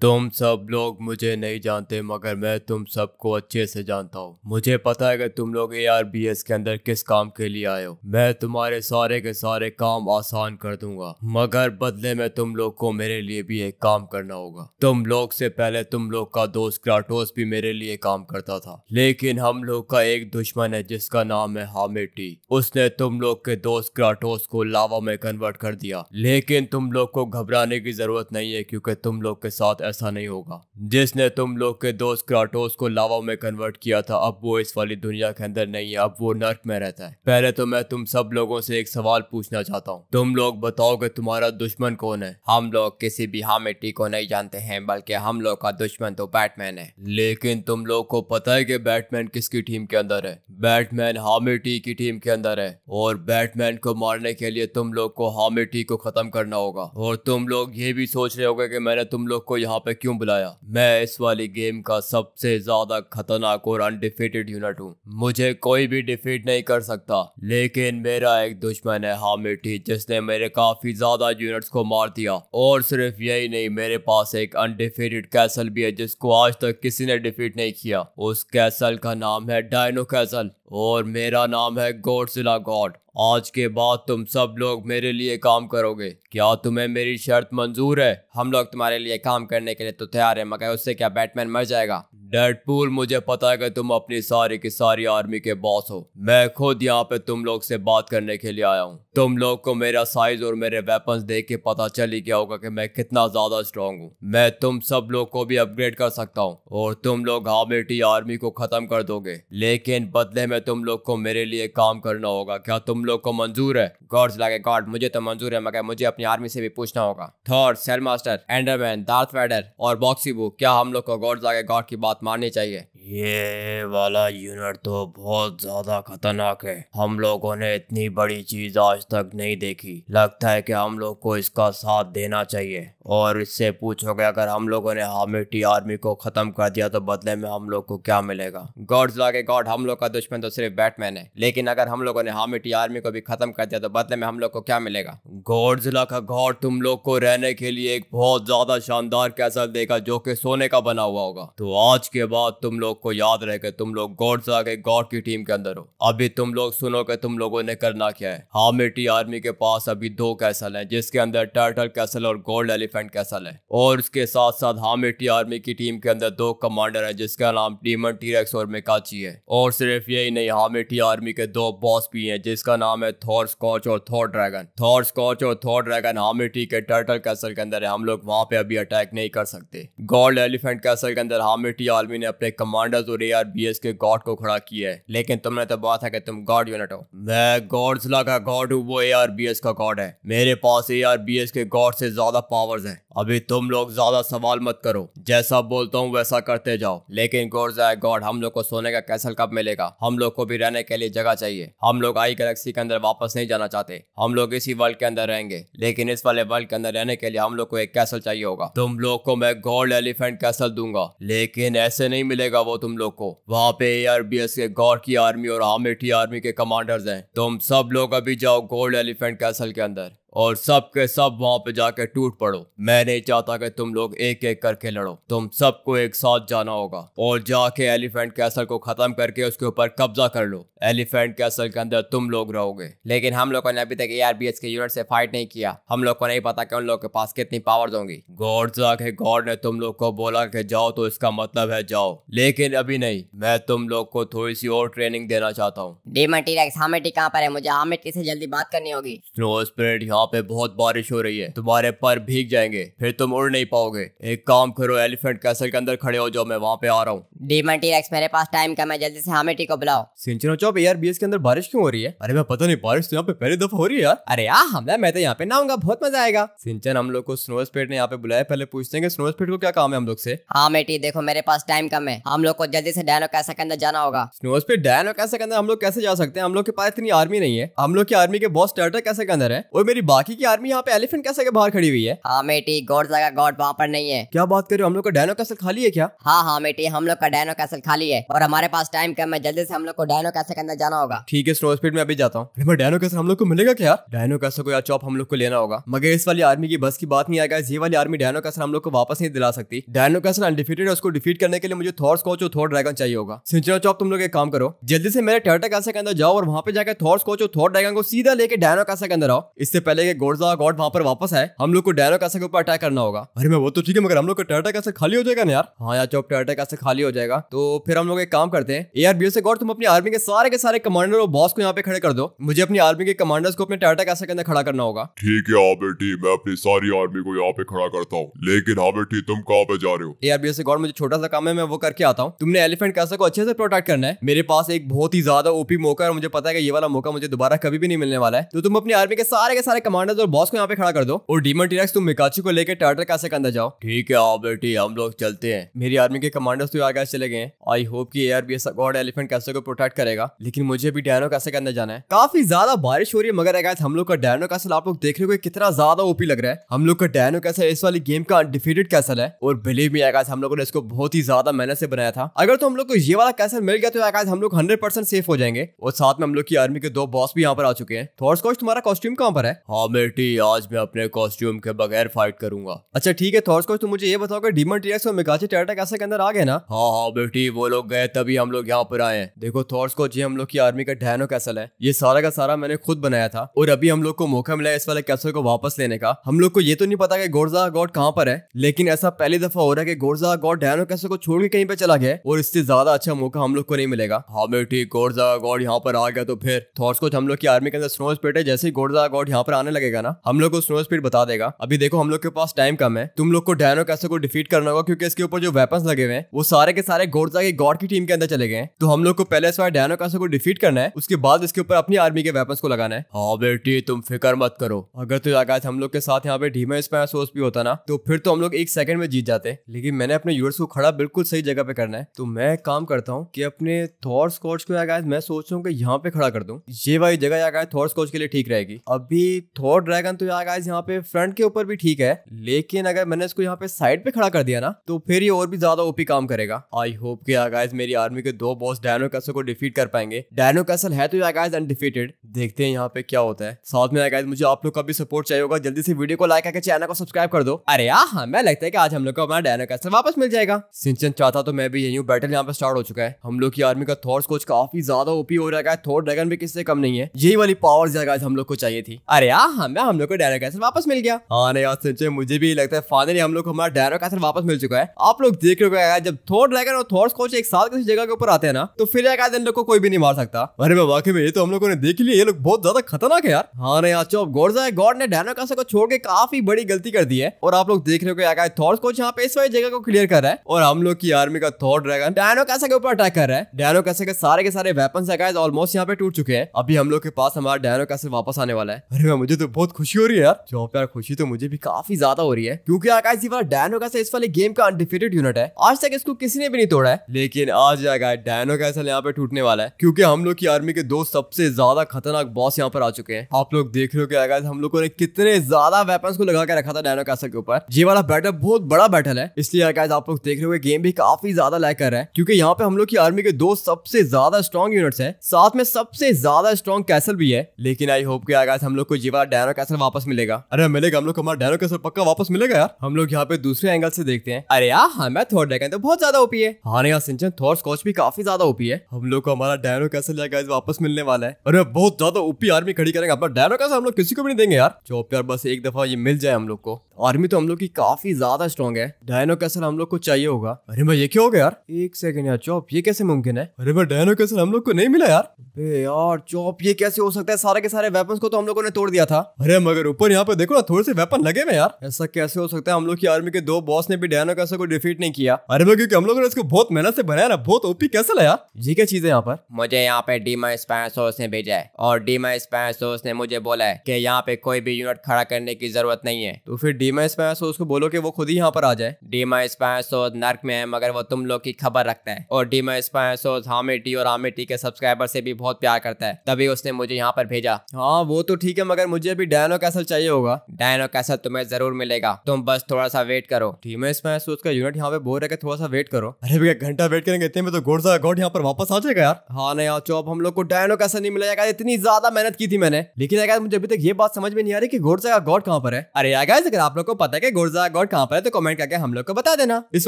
तुम सब लोग मुझे नहीं जानते मगर मैं तुम सबको अच्छे से जानता हूँ मुझे पता है कि तुम लोग ए आर बी एस के अंदर किस काम के लिए आए हो मैं तुम्हारे सारे के सारे काम आसान कर दूंगा मगर बदले में तुम लोग को मेरे लिए भी एक काम करना होगा तुम लोग से पहले तुम लोग का दोस्त क्राटोस भी मेरे लिए काम करता था लेकिन हम लोग का एक दुश्मन है जिसका नाम है हामिटी उसने तुम लोग के दोस्त क्राटोस को लावा में कन्वर्ट कर दिया लेकिन तुम लोग को घबराने की जरूरत नहीं है क्योंकि तुम लोग के साथ ऐसा नहीं होगा जिसने तुम लोग के दोस्त क्राटोस को लावा में कन्वर्ट किया था अब वो इस वाली दुनिया के अंदर नहीं है अब वो नर्क में रहता है पहले तो मैं तुम सब लोगों से एक सवाल पूछना चाहता हूँ तुम लोग बताओ कि तुम्हारा दुश्मन कौन है हम लोग किसी भी हामिटी को नहीं जानते हैं बल्कि हम लोग का दुश्मन तो बैटमैन है लेकिन तुम लोग को पता है की बैटमैन किसकी टीम के अंदर है बैटमैन हामिटी की टीम के अंदर है और बैटमैन को मारने के लिए तुम लोग को हामिटी को खत्म करना होगा और तुम लोग ये भी सोच रहे होगे कि मैंने तुम लोग को यहाँ यहाँ पे क्यों बुलाया मैं इस वाली गेम का सबसे ज्यादा खतरनाक और अनडिफीटेड यूनिट हूँ मुझे कोई भी डिफीट नहीं कर सकता लेकिन मेरा एक दुश्मन है हामिटी जिसने मेरे काफी ज्यादा यूनिट्स को मार दिया और सिर्फ यही नहीं मेरे पास एक अनडिफीटेड कैसल भी है जिसको आज तक किसी ने डिफीट नहीं किया उस कैसल का नाम है डायनो कैसल और मेरा नाम है गोडसिला गॉड आज के बाद तुम सब लोग मेरे लिए काम करोगे क्या तुम्हें मेरी शर्त मंजूर है हम लोग तुम्हारे लिए काम करने के लिए तो तैयार है मगर उससे क्या बैटमैन मर जाएगा डेडपूल मुझे पता है कि तुम अपनी सारी की सारी आर्मी के बॉस हो मैं खुद यहाँ पे तुम लोग से बात करने के लिए आया हूँ तुम लोग को मेरा साइज और मेरे वेपन्स देख के पता चल ही गया होगा कि मैं कितना ज्यादा स्ट्रांग हूँ मैं तुम सब लोग को भी अपग्रेड कर सकता हूँ और तुम लोग हामेटी आर्मी को खत्म कर दोगे लेकिन बदले में तुम लोग को मेरे लिए काम करना होगा क्या तुम लोग को मंजूर है गॉड्स लागे गॉड मुझे तो मंजूर है मगर मुझे अपनी आर्मी से भी पूछना होगा third cell master Enderman Darth Vader और बॉक्सीबू क्या हम लोग को गॉड्स लागे गॉड की बात मारने चाहिए ये वाला यूनिट तो बहुत ज्यादा खतरनाक है हम लोगों ने इतनी बड़ी चीज आज तक नहीं देखी लगता है कि हम लोग को इसका साथ देना चाहिए और इससे पूछोगे अगर हम लोगों ने हामिटी आर्मी को खत्म कर दिया तो बदले में हम लोग को क्या मिलेगा गॉड्स लागे गॉड हम लोग का दुश्मन तो सिर्फ बैटमैन है लेकिन अगर हम लोगों ने हामिटी आर्मी को भी खत्म कर दिया तो बदले में हम लोग को क्या मिलेगा गॉडजिला का गॉड तुम लोग को रहने के लिए एक बहुत ज्यादा शानदार कैसल देगा जो कि सोने का बना हुआ होगा तो आज के बाद तुम लोग लोग को याद रहेगा तुम लोग गॉड से आगे गॉड की टीम के अंदर हो अभी तुम लोग सुनो कि तुम लोगों ने करना क्या है हामिटी आर्मी के पास अभी दो कैसल हैं जिसके अंदर टर्टल कैसल और गोल्ड एलिफेंट कैसल है और उसके साथ साथ हामिटी आर्मी की टीम के अंदर दो कमांडर है जिसका नाम डीमन टीरेक्स और मेकाची है और सिर्फ यही नहीं हामिटी आर्मी के दो बॉस भी है जिसका नाम है थॉर स्कॉच और थॉर ड्रैगन थॉर स्कॉच और थॉर ड्रैगन हामिटी के टर्टल कैसल के अंदर है हम लोग वहाँ पे अभी अटैक नहीं कर सकते गोल्ड एलिफेंट कैसल के अंदर हामिटी आर्मी ने अपने कमांड कमांडर पांडा रे और बी एस के गॉड को खड़ा किया है लेकिन तुमने तो बात है कि तुम गॉड यूनिट हो मैं गॉडजिला का गॉड हूँ वो ए आर बी एस का गॉड है मेरे पास ए आर बी एस के गॉड से ज्यादा पावर्स है अभी तुम लोग ज्यादा सवाल मत करो जैसा बोलता हूँ वैसा करते जाओ लेकिन गॉडजा गॉड हम लोग को सोने का कैसल कब मिलेगा हम लोग को भी रहने के लिए जगह चाहिए हम लोग आई गैलेक्सी के अंदर वापस नहीं जाना चाहते हम लोग इसी वर्ल्ड के अंदर रहेंगे लेकिन इस वाले वर्ल्ड के अंदर रहने के लिए हम लोग को एक कैसल चाहिए होगा तुम लोग को मैं गोल्ड एलिफेंट कैसल दूंगा लेकिन ऐसे नहीं मिलेगा वो तुम लोग को वहाँ पे एआरबीएस के गौर की आर्मी और आमेठी आर्मी के कमांडर्स हैं तुम सब लोग अभी जाओ गोल्ड एलिफेंट कैसल के अंदर और सब के सब वहां पे जाके टूट पड़ो मैं नहीं चाहता कि तुम लोग एक एक करके लड़ो तुम सबको एक साथ जाना होगा और जाके एलिफेंट कैसल को खत्म करके उसके ऊपर कब्जा कर लो एलिफेंट कैसल के अंदर तुम लोग रहोगे लेकिन हम लोगों ने अभी तक ए आर बी एस के यूनिट से फाइट नहीं किया हम लोग को नहीं पता कि उन लोग के पास कितनी पावर होंगी गॉड जाके गॉड ने तुम लोग को बोला कि जाओ तो इसका मतलब है जाओ लेकिन अभी नहीं मैं तुम लोग को थोड़ी सी और ट्रेनिंग देना चाहता हूँ डी मटीरियल हामिटी कहाँ पर है मुझे हामिटी से जल्दी बात करनी होगी स्नो स्प्रेड यहाँ पे बहुत बारिश हो रही है तुम्हारे पर भीग जाएंगे फिर तुम उड़ नहीं पाओगे एक काम करो एलिफेंट कैसल के अंदर खड़े हो जाओ मैं वहाँ पे आ रहा हूँ डीमन रेक्स मेरे पास टाइम कम है जल्दी से हामिटी को बुलाओ सिंचनो चौप यार बीएस के अंदर बारिश क्यों हो रही है अरे मैं पता नहीं बारिश तो यहाँ पे पहली दफा हो रही है यार अरे यार हमला मैं तो यहाँ पे नाऊंगा बहुत मजा आएगा सिंचन हम लोग को स्नो स्पेड ने यहाँ पे बुलाया पहले पूछते हैं स्नो स्पेड को क्या काम है हम लोग से हाँ मेटी देखो मेरे पास टाइम कम है हम लोग को जल्दी से डायनो कैसे के अंदर जाना होगा स्नो स्पीड डायनो कैसे के अंदर हम लोग कैसे जा सकते हैं हम लोग के पास इतनी आर्मी नहीं है हम लोग की आर्मी के बॉस टाटा कैसे के अंदर है और मेरी बाकी की आर्मी यहाँ पे एलिफेंट कैसे के बाहर खड़ी हुई है हाँ मेटी गोडजा का गॉड वहाँ पर नहीं है क्या बात कर रहे हो हम लोग का डायनो कैसल खाली है क्या हाँ हाँ मेटी हम लोग का डायनो कैसल खाली है और हमारे पास टाइम कम है जल्दी से हम लोग को डायनो कैसे के अंदर जाना होगा ठीक है स्लो स्पीड में अभी जाता हूँ डायनो कैसल हम लोग को मिलेगा क्या डायनो कैसल को या चौप हम लोग को लेना होगा मगर इस वाली आर्मी की बस की बात नहीं आएगा ये वाली आर्मी डायनो कैसल हम लोग को वापस नहीं दिला सकती डायनो कैसल अनडिफिटेड है उसको डिफीट करने के लिए मुझे थॉर्स कोच और थॉर ड्रैगन चाहिए होगा सिंचना चौप तुम लोग एक काम करो जल्दी से मेरे टर्टा कैसे के अंदर जाओ और वहाँ पे जाकर थॉर्स कोच और थॉर ड्रैगन को सीधा लेके डायनो कैसे के अंदर आओ इससे पहले पहले कि गोडजा गॉड वहाँ पर वापस है हम लोग को डैरो कैसे के ऊपर अटैक करना होगा अरे मैं वो तो ठीक है मगर हम लोग का टाटा कैसे खाली हो जाएगा ना यार हाँ यार चौक टाटा कैसे खाली हो जाएगा तो फिर हम लोग एक काम करते हैं ए आर से गॉड तुम अपनी आर्मी के सारे के सारे कमांडर और बॉस को यहाँ पे खड़े कर दो मुझे अपनी आर्मी के कमांडर्स को अपने टाटा कैसे के अंदर खड़ा करना होगा ठीक है हाँ बेटी मैं अपनी सारी आर्मी को यहाँ पे खड़ा करता हूँ लेकिन हाँ बेटी तुम कहाँ पे जा रहे हो ए आर से गॉड मुझे छोटा सा काम है मैं वो करके आता हूँ तुमने एलिफेंट कैसे को अच्छे से प्रोटेक्ट करना है मेरे पास एक बहुत ही ज्यादा ओपी मौका है मुझे पता है कि ये वाला मौका मुझे दोबारा कभी भी नहीं मिलने वाला है तो तुम अपनी आर्मी के सारे के सारे कमांडर और बॉस को यहाँ पे खड़ा कर दो और डीमन टीरेक्स तुम मिकाची को लेकर टार्टर कैसे अंदर जाओ ठीक है आओ बेटी हम लोग चलते हैं मेरी आर्मी के कमांडर्स तो यार चले गए आई होप की A R B S god elephant कैसे को प्रोटेक्ट करेगा लेकिन मुझे भी डायनो कैसे अंदर जाना है काफी ज्यादा बारिश हो रही है मगर अगर हम लोग का डायनो कैसल आप लोग देख रहे हो कितना ज्यादा ओपी लग रहा है हम लोग का डायनो कैसल इस वाली गेम का अनडिफीटेड कैसल है और बिलीव भी आकाश हम लोगों ने इसको बहुत ही ज्यादा मेहनत से बनाया था अगर तो हम लोग को ये वाला कैसल मिल गया तो आकाश हम लोग हंड्रेड सेफ हो जाएंगे और साथ में हम लोग की आर्मी के दो बॉस भी यहाँ पर आ चुके हैं थॉर्स कोच तुम्हारा कॉस्ट्यूम कहाँ पर है हाँ बेटी आज मैं अपने कॉस्ट्यूम के बगैर फाइट करूंगा अच्छा ठीक है थॉर्स कोच तो मुझे ये बताओ कि डीमन टीएक्स और मिकाची टेराटा कैसे के अंदर आ गए ना हाँ हाँ बेटी वो लोग गए तभी हम लोग यहाँ पर आए देखो थॉर्स कोच ये हम लोग की आर्मी का डहनो कैसल है ये सारा का सारा मैंने खुद बनाया था और अभी हम लोग को मौका मिला इस वाले कैसल को वापस लेने का हम लोग को ये तो नहीं पता की गोरजा गॉड कहाँ पर है लेकिन ऐसा पहली दफा हो रहा है की गोरजा गॉड डहनो कैसल को छोड़ के कहीं पे चला गया और इससे ज्यादा अच्छा मौका हम लोग को नहीं मिलेगा हाँ बेटी गोरजा गॉड यहाँ पर आ गया तो फिर थॉर्स कोच हम लोग की आर्मी के अंदर स्नोज स्पेट है जैसे गोरजा गॉड यहाँ पर आने आने लगेगा ना हम लोग को स्नो स्पीड बता देगा अभी देखो हम लोग के पास टाइम कम है तुम लोग को डायनो कैसे को डिफीट करना होगा क्योंकि इसके ऊपर जो वेपन लगे हुए हैं वो सारे के सारे गोडजा के गॉड की टीम के अंदर चले गए तो हम लोग को पहले इस बार डायनो कैसे को डिफीट करना है उसके बाद इसके ऊपर अपनी आर्मी के वेपन को लगाना है हाँ बेटी तुम फिक्र मत करो अगर तो आकाश हम लोग के साथ यहाँ पे ढीमे सोच भी होता ना तो फिर तो हम लोग एक सेकंड में जीत जाते लेकिन मैंने अपने यूर्स को खड़ा बिल्कुल सही जगह पे करना है तो मैं काम करता हूँ कि अपने थॉर स्कॉच को मैं सोच रहा हूँ कि यहाँ पे खड़ा कर दूँ ये वाली जगह आकाश थॉर स्कॉच के लिए ठीक रहेगी अभी थॉर ड्रैगन तो यार गाइस यहाँ पे फ्रंट के ऊपर भी ठीक है लेकिन अगर मैंने इसको यहाँ पे साइड पे खड़ा कर दिया ना तो फिर ये और भी ज्यादा ओपी काम करेगा आई होप के यार गाइस मेरी आर्मी के दो बॉस डायनो कैसल को डिफीट कर पाएंगे डायनो कैसल है तो यार गाइस अनडिफीटेड देखते हैं यहाँ पे क्या होता है साथ में यार गाइस मुझे आप लोग का भी सपोर्ट चाहिए होगा जल्दी से वीडियो को लाइक करके चैनल को सब्सक्राइब कर दो अरे हाँ मैं लगता है कि आज हम लोग को हमारा डायनो कैसल वापस मिल जाएगा सिंचन चाहता तो मैं भी यही हूँ बैटल यहाँ पे स्टार्ट हो चुका है हम लोग की आर्मी का थॉर कोच काफी ज्यादा ओपी हो रहा है थॉर ड्रैगन भी किससे कम नहीं है यही वाली पावर यार हम लोग को चाहिए थी अरे यार हमें हम लोग को डायरेक्ट कैसल वापस मिल गया हाँ नहीं यार सिंचे मुझे भी लगता है फाइनली हम लोग को हमारा डायरेक्ट कैसल वापस मिल चुका है आप लोग देख रहे हो जब थोड़ लगे और थोड़ कोच एक साल किसी जगह के ऊपर आते हैं ना तो फिर एक इन को कोई भी नहीं मार सकता अरे मैं वाकई में ये तो हम लोगों ने देख लिया ये लोग बहुत ज्यादा खतरनाक है यार हाँ नहीं चौब गौर जाए गॉड ने डायनो कैसे को छोड़ के काफी बड़ी गलती कर दी है और आप लोग देख रहे हो थॉर कोच यहाँ पे इस वाली जगह को क्लियर कर रहा है और हम लोग की आर्मी का थॉर ड्रैगन डायनो कैसे के ऊपर अटैक कर रहा है डायनो कैसे के सारे के सारे वेपन ऑलमोस्ट यहाँ पे टूट चुके हैं अभी हम लोग के पास हमारा डायनो कैसे वापस आने वाला है अरे मुझे तो बहुत खुशी हो रही है यार जॉब यार खुशी तो मुझे भी काफी ज्यादा हो रही है क्योंकि आकाश वाला डायनो कैसा इस वाले गेम का अनडिफिटेड यूनिट है आज तक इसको किसी ने भी नहीं तोड़ा है लेकिन आज आगा डायनो कैसा यहाँ पे टूटने वाला है क्योंकि हम लोग की आर्मी के दो सबसे ज्यादा खतरनाक बॉस यहाँ पर आ चुके हैं आप लोग देख रहे हो कि आकाश हम लोगों ने कितने ज्यादा वेपन को लगा के रखा था डायनो कैसा के ऊपर ये वाला बैटल बहुत बड़ा बैटल है इसलिए आकाश आप लोग देख रहे हो गेम भी काफी ज्यादा लैक कर रहा है क्योंकि यहाँ पे हम लोग की आर्मी के दो सबसे ज्यादा स्ट्रॉन्ग यूनिट्स है साथ में सबसे ज्यादा स्ट्रॉन्ग कैसल भी है लेकिन आई होप कि आकाश हम लोग को जीवा हमारा डायनो कैसल वापस मिलेगा अरे मिलेगा हम लोग हमारा डायनो कैसल पक्का वापस मिलेगा यार हम लोग यहाँ पे दूसरे एंगल से देखते हैं अरे यार हमें थोर ड्रैगन तो बहुत ज्यादा ओपी है हाँ यार सिंचन थोर स्कॉच भी काफी ज्यादा ओपी है हम लोग को हमारा डायनो कैसल या गाइस वापस मिलने वाला है अरे बहुत ज्यादा ओपी आर्मी खड़ी करेंगे अपना डायनो कैसल हम लोग किसी को भी नहीं देंगे यार चौप यार बस एक दफा ये मिल जाए हम लोग को आर्मी तो हम लोग की काफी ज्यादा स्ट्रॉन्ग है डायनो कैसल हम लोग को चाहिए होगा अरे भाई ये क्यों हो गया यार एक सेकंड यार चौप ये कैसे मुमकिन है अरे भाई डायनो कैसल हम लोग को नहीं मिला यार अरे यार चौप ये कैसे हो सकता है सारे के सारे वेपन को तो हम लोगों ने तोड़ दिया था अरे मगर ऊपर यहाँ पे देखो ना थोड़े से वेपन लगे हुए यार ऐसा कैसे हो सकता है हम लोग की आर्मी के दो बॉस ने भी डायनो कैसल को डिफीट नहीं किया अरे भाई क्योंकि हम लोगों ने इसको बहुत मेहनत से बनाया ना बहुत ओपी कैसे लाया जी क्या चीज है यहाँ पर मुझे यहाँ पे डीमा स्पैर सोर्स ने भेजा है और डीमा स्पैर सोर्स ने मुझे बोला है की यहाँ पे कोई भी यूनिट खड़ा करने की जरूरत नहीं है तो फिर डीमाइस पैसोद उसको बोलो कि वो खुद ही यहाँ पर आ जाए डीमाइस पैसोद नर्क में है मगर वो तुम लोग की खबर रखता है और डीमाइस पैसोद हामेटी और हामेटी के सब्सक्राइबर से भी बहुत प्यार करता है तभी उसने मुझे यहाँ पर भेजा हाँ वो तो ठीक है मगर मुझे अभी डायनो कैसल चाहिए होगा डायनो कैसल तुम्हें जरूर मिलेगा तुम बस थोड़ा सा वेट करो डीमाइस पैसोद उसका यूनिट यहाँ पे बोल रहे थोड़ा सा वेट करो अरे भैया घंटा वेट करेंगे इतने में तो सा घोट यहाँ पर वापस आ जाएगा यार हाँ नहीं यार चौब हम लोग को डायनो कैसल नहीं मिला मिलेगा इतनी ज्यादा मेहनत की थी मैंने लेकिन मुझे अभी तक ये बात समझ में नहीं आ रही की घोड़ा का घोट कहाँ पर है अरे यार अगर आप लोग को पता है कि गुर्जा गॉड कहाँ पर है तो कमेंट करके हम लोग को बता देना इस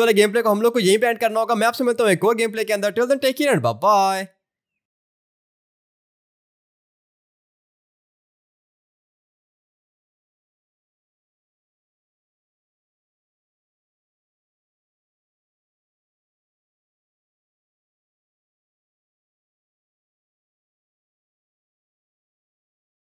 वाले गेम प्ले को हम लोग को यही पेंट करना होगा मैं आपसे मिलता हूँ एक और गेम प्ले के अंदर टेक बाय